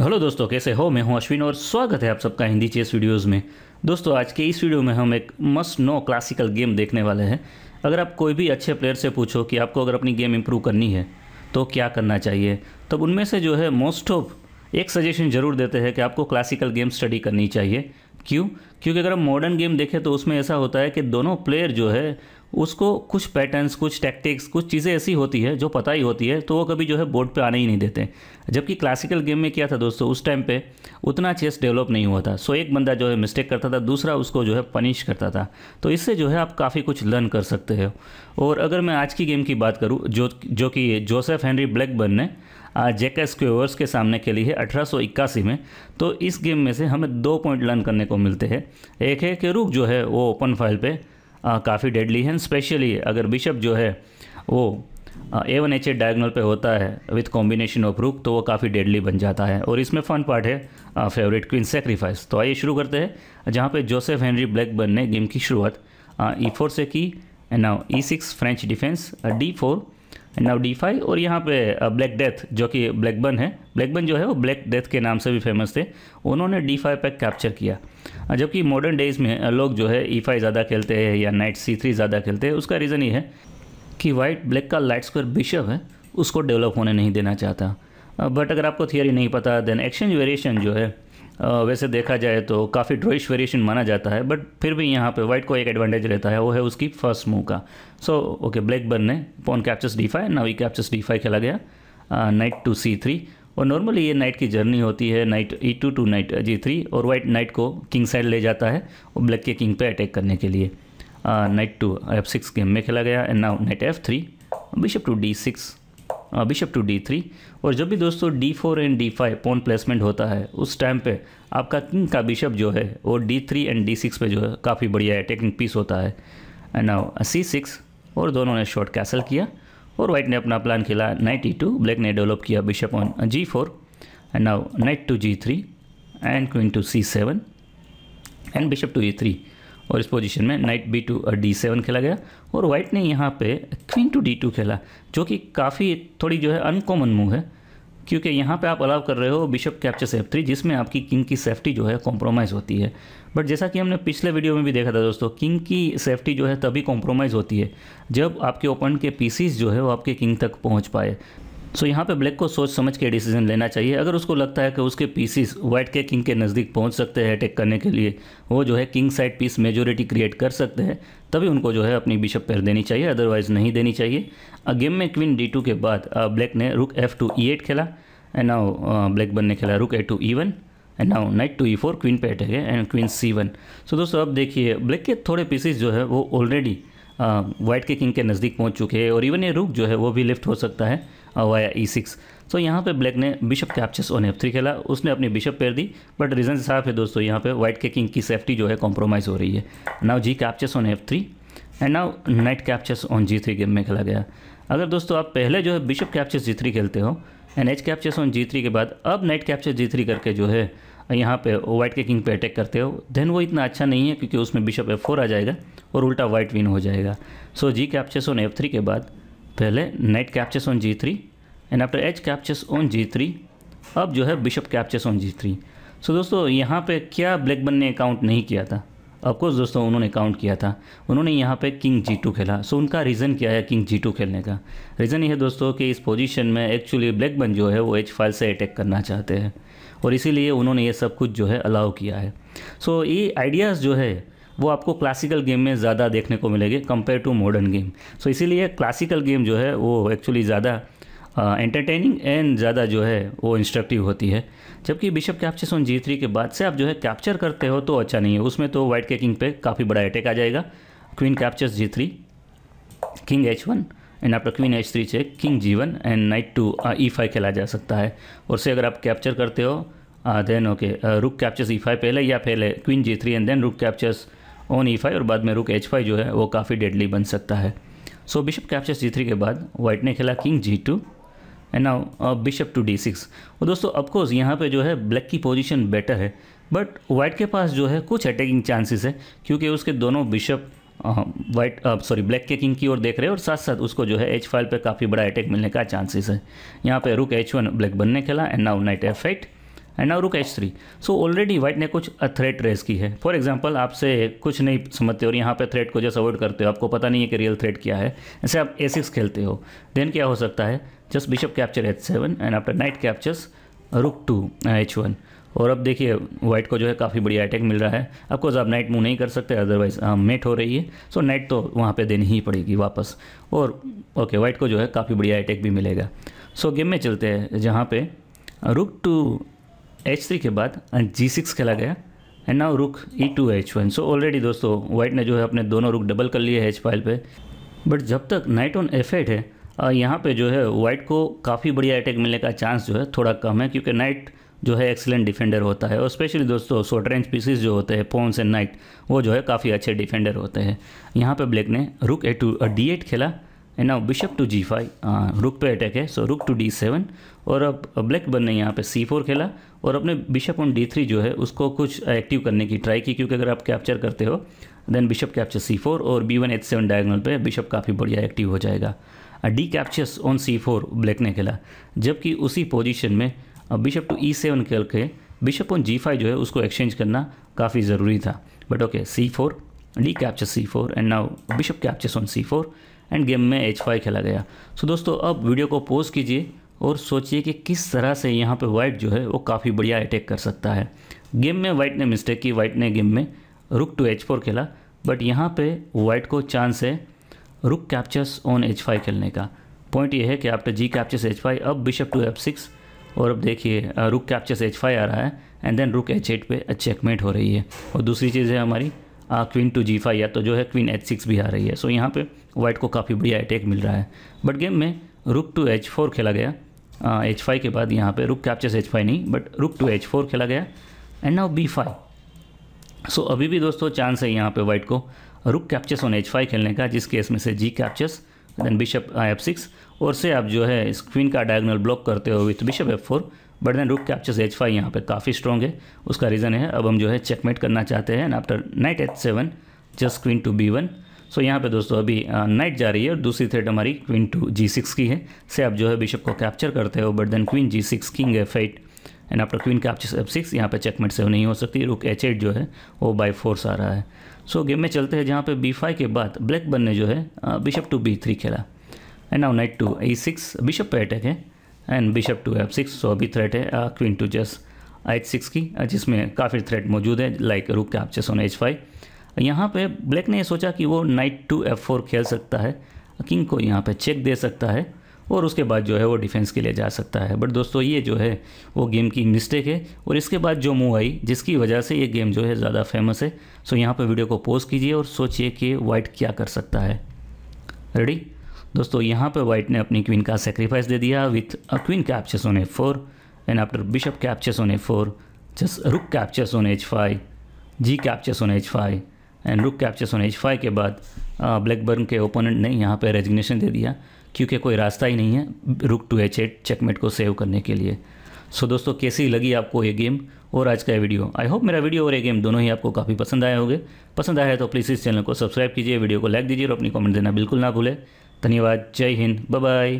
hello दोस्तों कैसे हो मैं हूं अश्विन और स्वागत है आप सबका हिंदी चेस वीडियोस में दोस्तों आज के इस वीडियो में हम एक मस्ट नो क्लासिकल गेम देखने वाले हैं अगर आप कोई भी अच्छे प्लेयर से पूछो कि आपको अगर अपनी गेम इंप्रूव करनी है तो क्या करना चाहिए तब उनमें से जो है मोस्ट ऑफ एक सजेशन ज़रूर देते हैं कि आपको क्लासिकल गेम स्टडी करनी चाहिए क्यों क्योंकि अगर हम मॉडर्न गेम देखें तो उसमें ऐसा होता है कि दोनों प्लेयर जो है उसको कुछ पैटर्न्स कुछ टैक्टिक्स कुछ चीज़ें ऐसी होती है जो पता ही होती है तो वो कभी जो है बोर्ड पे आने ही नहीं देते जबकि क्लासिकल गेम में क्या था दोस्तों उस टाइम पे उतना चेस डेवलप नहीं हुआ था सो एक बंदा जो है मिस्टेक करता था दूसरा उसको जो है पनिश करता था तो इससे जो है आप काफ़ी कुछ लर्न कर सकते हो और अगर मैं आज की गेम की बात करूँ जो जो कि जोसेफ हैंनरी ब्लैकबर्न ने जेके स्क्वेवर्स के सामने लिए है अठारह में तो इस गेम में से हमें दो पॉइंट लर्न करने को मिलते हैं एक है कि रुक जो है वो ओपन फाइल पर काफ़ी डेडली हैं स्पेशली अगर बिशप जो है वो A one H eight diagonal पर होता है विथ कॉम्बिनेशन ऑफ रुक तो वो काफ़ी डेडली बन जाता है और इसमें फन पार्ट है फेवरेट क्वीन सेक्रीफाइस तो आइए शुरू करते हैं जहाँ पे जोसेफ हेनरी ब्लैकबर्न ने गेम की शुरुआत ई फोर e से की and now E six French defence D four and now D five और यहाँ पे ब्लैक uh, डेथ जो कि ब्लैकबन है ब्लैकबन जो है वो ब्लैक डेथ के नाम से भी फेमस थे उन्होंने डी फाइव पर कैप्चर किया uh, जबकि मॉडर्न डेज़ में uh, लोग जो है ई e फाइव ज़्यादा खेलते हैं या नाइट सी थ्री ज़्यादा खेलते हैं उसका रीज़न ये है कि वाइट ब्लैक का लाइट स्क्वायर बिशप है उसको डेवलप होने नहीं देना चाहता बट अगर आपको थियोरी नहीं पता देन एक्सचेंज वेरिएशन जो है वैसे देखा जाए तो काफ़ी ड्रोइश वेरिएशन माना जाता है बट फिर भी यहाँ पे वाइट को एक एडवांटेज रहता है वो है उसकी फर्स्ट मूव का सो ओके ब्लैक बर्न ने पॉन कैप्चर्स डी फाइव नावी कैप्चर्स डी फाइव खेला गया नाइट टू सी थ्री और नॉर्मली ये नाइट की जर्नी होती है knight E two to knight G three और वाइट नाइट को किंग साइड ले जाता है और ब्लैक के किंग पे अटैक करने के लिए knight to F six game में खेला गया and now knight F three bishop to D six bishop to D three और जब भी दोस्तों D four and D five pawn placement होता है उस टाइम पे आपका किंग का बिशप जो है वो D three and D six पर जो है काफ़ी बढ़िया अटैकिंग पीस होता है एंड नाउ सी सिक्स और दोनों ने शॉर्ट कैसल किया और वाइट ने अपना प्लान खेला नाइट ई टू ब्लैक ने डेवलप किया bishop on G four and now knight to G three and queen to C seven and bishop to E three और इस पोजीशन में knight B to D seven खेला गया और white ने यहाँ पे क्वीन टू डी टू खेला जो कि काफ़ी थोड़ी जो है अनकॉमन मूव है क्योंकि यहाँ पे आप अलाउ कर रहे हो बिशप कैप्चर सेफ थ्री जिसमें आपकी किंग की सेफ्टी जो है कॉम्प्रोमाइज़ होती है बट जैसा कि हमने पिछले वीडियो में भी देखा था दोस्तों किंग की सेफ्टी जो है तभी कॉम्प्रोमाइज़ होती है जब आपके ओपन के पीसीज जो है वो आपके किंग तक पहुँच पाए सो यहाँ पे ब्लैक को सोच समझ के डिसीजन लेना चाहिए अगर उसको लगता है कि उसके पीसीस व्हाइट के किंग के नज़दीक पहुँच सकते हैं अटैक करने के लिए वो जो है king side piece majority create कर सकते हैं तभी उनको जो है अपनी बिशप पैर देनी चाहिए अदरवाइज़ नहीं देनी चाहिए गेम में क्वीन डी के बाद ब्लैक uh, ने rook F two E eight खेला एंड नाउ ब्लैक बन ने खेला rook A two E one and now knight to E four queen पे अटैक है and queen C one so दोस्तों अब देखिए ब्लैक के थोड़े पीसीस जो है वो ऑलरेडी व्हाइट uh, के किंग के नज़दीक पहुँच चुके हैं और इवन ये रुक जो है वो भी लिफ्ट हो सकता है वाया ई सिक्स सो यहाँ पे ब्लैक ने बिशप आपचेस ऑन एफ थ्री खेला उसने अपनी बिशप पेर दी बट रीज़न साफ है दोस्तों यहाँ पे वाइट के किंग की सेफ्टी जो है कॉम्प्रोमाइज़ हो रही है now G captures on F three and now knight captures on G three game में खेला गया अगर दोस्तों आप पहले जो है बिशप कैप्चर्स जी थ्री खेलते हो and H captures on G three के बाद अब नाइट कैप्चर जी थ्री करके जो है यहाँ पे वाइट के किंग पे अटैक करते हो देन वो इतना अच्छा नहीं है क्योंकि उसमें बिशप एफ फोर आ जाएगा और उल्टा वाइट विन हो जाएगा so G captures on F three के बाद पहले knight captures on G three and after H captures on G three अब जो है bishop captures on G three so दोस्तों यहाँ पे क्या ब्लैकबन ने काउंट नहीं किया था अफकोर्स दोस्तों उन्होंने काउंट किया था उन्होंने यहाँ पे किंग जी टू खेला सो so, उनका रीज़न क्या है किंग जी टू खेलने का रीज़न ये है दोस्तों कि इस पोजीशन में एक्चुअली ब्लैक बन जो है वो एच फाइल से अटैक करना चाहते हैं और इसीलिए उन्होंने ये सब कुछ जो है अलाउ किया है सो so, ये आइडियाज़ जो है वो आपको क्लासिकल गेम में ज़्यादा देखने को मिलेंगे compare to modern game so इसीलिए क्लासिकल गेम जो है वो एक्चुअली ज़्यादा एंटरटेनिंग एंड ज़्यादा जो है वो इंस्ट्रक्टिव होती है जबकि bishop capture on G three के बाद से आप जो है कैप्चर करते हो तो अच्छा नहीं है उसमें तो वाइट के किंग पे काफ़ी बड़ा अटैक आ जाएगा queen captures G three king H one and after queen H three check king G one and knight to E five खेला जा सकता है और से अगर आप कैप्चर करते हो then okay rook captures E five पहले या पहले queen G three and then rook captures on E five और बाद में रुक एच फाइव जो है वो काफ़ी डेडली बन सकता है so bishop capture C three के बाद वाइट ने खेला king G two and now bishop to D six और दोस्तों अफकोर्स यहाँ पे जो है ब्लैक की पोजीशन बेटर है बट वाइट के पास जो है कुछ अटैकिंग चांसेस है क्योंकि उसके दोनों बिशप वाइट सॉरी ब्लैक के किंग की ओर देख रहे हैं और साथ साथ उसको जो है एच फाइल पे काफ़ी बड़ा अटैक मिलने का चांसेस है यहाँ पे रुक एच वन ब्लैक बनने खेला and now knight F eight and now rook H three so already white ने कुछ थ्रेट रेस की है फॉर एग्जाम्पल आपसे कुछ नहीं समझते और यहाँ पे थ्रेट को जस्ट अवॉइड करते हो आपको पता नहीं है कि रियल थ्रेट क्या है ऐसे आप ए सिक्स खेलते हो देन क्या हो सकता है just bishop capture H seven and after knight captures rook to H one और अब देखिए वाइट को जो है काफ़ी बढ़िया अटैक मिल रहा है अफकोर्स आप नाइट मूव नहीं कर सकते अदरवाइज हाँ, मेट हो रही है सो नाइट तो वहाँ पे देनी ही पड़ेगी वापस और ओके वाइट को जो है काफ़ी बढ़िया अटैक भी मिलेगा सो गेम में चलते हैं जहाँ पे रुक टू एच थ्री के बाद जी सिक्स खेला गया and now rook E to H one so already दोस्तों वाइट ने जो है अपने दोनों रुक डबल कर लिए है एच फाइल पे बट जब तक नाइट ऑन एफ एट है यहाँ पे जो है वाइट को काफ़ी बढ़िया अटैक मिलने का चांस जो है थोड़ा कम है क्योंकि नाइट जो है एक्सेलेंट डिफेंडर होता है और स्पेशली दोस्तों शॉर्ट रेंज पीसीज जो होते हैं पोन्स एंड नाइट वो जो है काफ़ी अच्छे डिफेंडर होते हैं यहाँ पे ब्लैक ने rook A to D eight खेला and now bishop to G five rook पे अटैक है सो रुक टू डी सेवन और अब ब्लैक बन ने यहाँ पे सी फोर खेला और अपने बिशप ऑन डी थ्री जो है उसको कुछ एक्टिव करने की ट्राई की क्योंकि अगर आप कैप्चर करते हो then bishop capture C four और B one H seven diagonal पर बिशप काफ़ी बढ़िया एक्टिव हो जाएगा D captures on C four black ने खेला जबकि उसी पोजिशन में बिशप टू ई सेवन खेल के बिशप ऑन जी फाइव जो है उसको एक्सचेंज करना काफ़ी ज़रूरी था but okay C four D capture C four and now bishop captures on C four and game में एच फाइव खेला गया सो so, दोस्तों अब वीडियो को पोज कीजिए और सोचिए कि किस तरह से यहाँ पे वाइट जो है वो काफ़ी बढ़िया अटैक कर सकता है गेम में वाइट ने मिस्टेक की वाइट ने गेम में रुक टू एच फोर खेला बट यहाँ पे वाइट को चांस है रुक कैप्चर्स ऑन एच फाइव खेलने का पॉइंट ये है कि आप जी कैप्चर्स एच फाइव अब बिशप टू एफ सिक्स और अब देखिए रुक कैप्चर्स एच फाइव आ रहा है and then rook H eight पर चेकमेट हो रही है और दूसरी चीज़ है हमारी क्वीन टू जी फाइव या तो जो है क्वीन एच सिक्स भी आ रही है सो यहाँ पे वाइट को काफ़ी बढ़िया अटैक मिल रहा है बट गेम में रुक टू एच फोर खेला गया एच फाइव के बाद यहाँ पे रुक कैप्चर्स एच फाइव नहीं but rook to H four खेला गया and now B five so अभी भी दोस्तों चांस है यहाँ पे वाइट को रुक कैप्चर्स ऑन एच फाइव खेलने का जिस केस में से G captures then bishop F six और से आप जो है इस क्वीन का डायगोनल ब्लॉक करते हो with bishop F four but then rook captures H five यहाँ पर काफ़ी स्ट्रॉग है उसका रीज़न है अब हम जो है चेकमेट करना चाहते हैं after knight H seven just queen to B one so यहाँ पे दोस्तों अभी नाइट जा रही है और दूसरी थ्रेड हमारी क्वीन टू जी सिक्स की है से आप जो है बिशप को कैप्चर करते हो but then queen G six king F fight and after queen captures F six यहाँ पर चेकमेट सेव नहीं हो सकती रुक एच एट जो है वो बाई फोर्स आ रहा है सो गेम में चलते हैं जहाँ पर बी फाइव के बाद ब्लैक बन ने जो है बिशप टू बी थ्री खेला and now knight to A six bishop पे अटैक है and bishop to F six so अभी थ्रेट है queen to just H six की जिसमें काफ़ी थ्रेट मौजूद है लाइक रुक के आप चेस ऑन एच फाइव यहाँ पे ब्लैक ने सोचा कि वो नाइट टू एफ फोर खेल सकता है किंग को यहाँ पे चेक दे सकता है और उसके बाद जो है वो डिफेंस के लिए जा सकता है बट दोस्तों ये जो है वो गेम की मिस्टेक है और इसके बाद जो मूव आई जिसकी वजह से ये गेम जो है ज़्यादा फेमस है सो यहाँ पर वीडियो को पोज कीजिए और सोचिए कि वाइट क्या कर सकता है रेडी दोस्तों यहाँ पर वाइट ने अपनी क्वीन का सेक्रीफाइस दे दिया with a queen captures on A four and after bishop captures on A four just rook captures on H five G captures on H five and rook captures on H five के बाद Blackburn uh, के opponent ने यहाँ पर resignation दे दिया क्योंकि कोई रास्ता ही नहीं है rook to H eight checkmate को सेव करने के लिए सो so, दोस्तों कैसी लगी आपको ये गेम और आज का वीडियो आई होप मेरा वीडियो और ये गेम दोनों ही आपको काफ़ी पसंद आए होंगे पसंद आया तो प्लीज़ इस चैनल को सब्सक्राइब कीजिए वीडियो को लाइक दीजिए और अपनी कमेंट देना बिल्कुल ना भूलें ધન્યવાદ જય હિન્દ બાય